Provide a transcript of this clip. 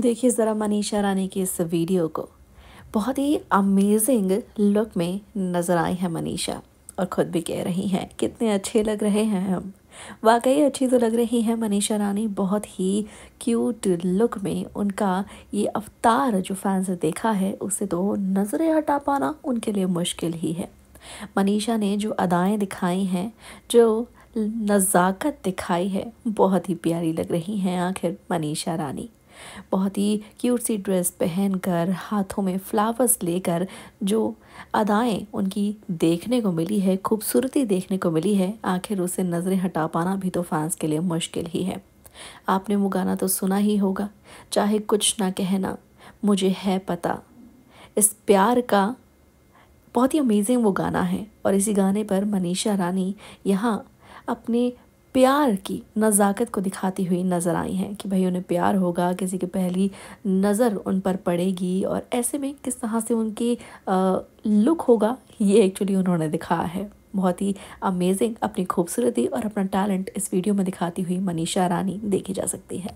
देखिए ज़रा मनीषा रानी की इस वीडियो को बहुत ही अमेजिंग लुक में नज़र आई है मनीषा और ख़ुद भी कह रही हैं कितने अच्छे लग रहे हैं हम वाकई अच्छी तो लग रही हैं मनीषा रानी बहुत ही क्यूट लुक में उनका ये अवतार जो फैंस ने देखा है उसे तो नज़रें हटा पाना उनके लिए मुश्किल ही है मनीषा ने जो अदाएँ दिखाई हैं जो नज़ाकत दिखाई है बहुत ही प्यारी लग रही हैं आखिर मनीषा रानी बहुत ही क्यूट सी ड्रेस पहनकर हाथों में फ्लावर्स लेकर जो अदाएं उनकी देखने को मिली है खूबसूरती देखने को मिली है आखिर उसे नज़रें हटा पाना भी तो फैंस के लिए मुश्किल ही है आपने वो गाना तो सुना ही होगा चाहे कुछ ना कहना मुझे है पता इस प्यार का बहुत ही अमेजिंग वो गाना है और इसी गाने पर मनीषा रानी यहाँ अपने प्यार की नज़ाकत को दिखाती हुई नज़र आई हैं कि भाई उन्हें प्यार होगा किसी की पहली नज़र उन पर पड़ेगी और ऐसे में किस तरह से उनकी लुक होगा ये एक्चुअली उन्होंने दिखाया है बहुत ही अमेजिंग अपनी खूबसूरती और अपना टैलेंट इस वीडियो में दिखाती हुई मनीषा रानी देखी जा सकती है